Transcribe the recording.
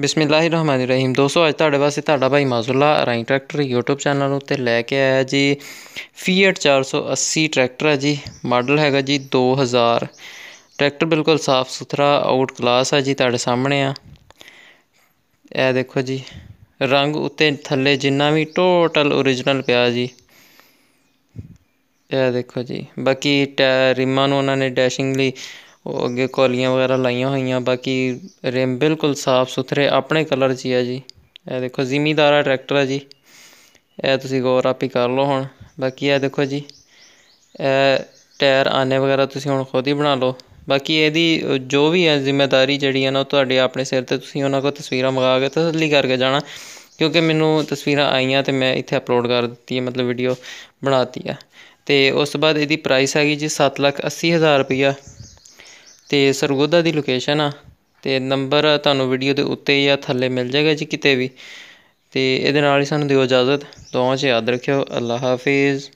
ਬਿਸਮਿਲ੍ਲਾਹਿਰਰਹਿਮਾਨਿਰਰਹੀਮ ਦੋਸਤੋ ਅੱਜ ਤੁਹਾਡੇ ਵਾਸਤੇ ਤੁਹਾਡਾ ਭਾਈ ਮਾਜ਼ੂਲਾ ਰਾਈ ਟਰੈਕਟਰ YouTube ਚੈਨਲ ਉੱਤੇ ਲੈ ਕੇ ਆਇਆ ਜੀ Fiat 480 ਟਰੈਕਟਰ ਹੈ ਜੀ ਮਾਡਲ ਹੈਗਾ ਜੀ 2000 ਟਰੈਕਟਰ ਬਿਲਕੁਲ ਸਾਫ ਸੁਥਰਾ ਆਊਟ ਕਲਾਸ ਹੈ ਜੀ ਤੁਹਾਡੇ ਸਾਹਮਣੇ ਆ ਇਹ ਦੇਖੋ ਜੀ ਰੰਗ ਉੱਤੇ ਥੱਲੇ ਜਿੰਨਾ ਵੀ ਟੋਟਲ origignal ਪਿਆ ਜੀ ਇਹ ਦੇਖੋ ਜੀ ਬਾਕੀ ਰਿਮਾਂ ਨੂੰ ਉਹਨਾਂ ਨੇ ਡੈਸ਼ਿੰਗ ਲਈ ਉਹ ਅੱਗੇ ਕੋਲੀਆਂ ਵਗੈਰਾ ਲਾਈਆਂ ਹੋਈਆਂ ਬਾਕੀ ਰਿਮ ਬਿਲਕੁਲ ਸਾਫ ਸੁਥਰੇ ਆਪਣੇ ਕਲਰ 'ਚ ਹੀ ਆ ਜੀ ਇਹ ਦੇਖੋ ਜ਼ਿਮੀਦਾਰਾ ਟਰੈਕਟਰ ਆ ਜੀ ਇਹ ਤੁਸੀਂ ਗੌਰ ਆਪ ਹੀ ਕਰ ਲਓ ਹੁਣ ਬਾਕੀ ਇਹ ਦੇਖੋ ਜੀ ਇਹ ਟਾਇਰ ਆਨੇ ਵਗੈਰਾ ਤੁਸੀਂ ਹੁਣ ਖੁਦ ਹੀ ਬਣਾ ਲਓ ਬਾਕੀ ਇਹਦੀ ਜੋ ਵੀ ਹੈ ਜ਼ਿੰਮੇਵਾਰੀ ਜਿਹੜੀ ਹੈ ਨਾ ਉਹ ਤੁਹਾਡੇ ਆਪਣੇ ਸਿਰ ਤੇ ਤੁਸੀਂ ਉਹਨਾਂ ਕੋਲ ਤਸਵੀਰਾਂ ਮੰਗਾ ਕੇ ਤਸੱਲੀ ਕਰਕੇ ਜਾਣਾ ਕਿਉਂਕਿ ਮੈਨੂੰ ਤਸਵੀਰਾਂ ਆਈਆਂ ਤੇ ਮੈਂ ਇੱਥੇ ਅਪਲੋਡ ਕਰ ਦਿੱਤੀ ਹੈ ਮਤਲਬ ਵੀਡੀਓ ਬਣਾਤੀ ਆ ਤੇ ਉਸ ਤੋਂ ਬਾਅਦ ਇਹਦੀ ਪ੍ਰਾਈਸ ਹੈਗੀ ਜੀ 7 ਲੱਖ 80 ਹਜ਼ਾਰ ਰੁਪਇਆ ਤੇ ਸਰਗੋਦਾ ਦੀ ਲੋਕੇਸ਼ਨ ਆ ਤੇ ਨੰਬਰ ਤੁਹਾਨੂੰ ਵੀਡੀਓ ਦੇ ਉੱਤੇ ਜਾਂ ਥੱਲੇ ਮਿਲ ਜਾਏਗਾ ਜੀ ਕਿਤੇ ਵੀ ਤੇ ਇਹਦੇ ਨਾਲ ਹੀ ਸਾਨੂੰ ਦਿਓ ਇਜਾਜ਼ਤ ਦੁਆਵਾਂ 'ਚ ਯਾਦ ਰੱਖਿਓ ਅੱਲਾ ਹਾਫਿਜ਼